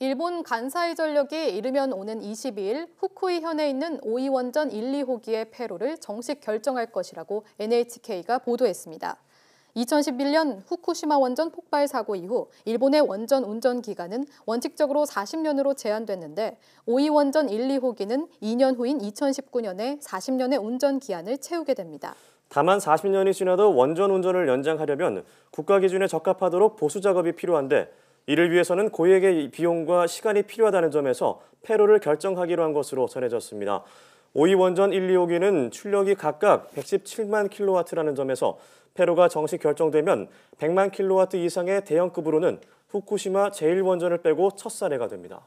일본 간사이 전력이 이르면 오는 22일 후쿠이 현에 있는 오이원전 1, 2호기의 폐로를 정식 결정할 것이라고 NHK가 보도했습니다. 2011년 후쿠시마 원전 폭발 사고 이후 일본의 원전 운전 기간은 원칙적으로 40년으로 제한됐는데 오이 원전 1, 2호기는 2년 후인 2019년에 40년의 운전 기한을 채우게 됩니다. 다만 40년이 지나도 원전 운전을 연장하려면 국가 기준에 적합하도록 보수 작업이 필요한데 이를 위해서는 고액의 비용과 시간이 필요하다는 점에서 패로를 결정하기로 한 것으로 전해졌습니다. 5위 원전 1, 2호기는 출력이 각각 117만 킬로와트라는 점에서 페로가 정식 결정되면 100만 킬로와트 이상의 대형급으로는 후쿠시마 제1원전을 빼고 첫 사례가 됩니다.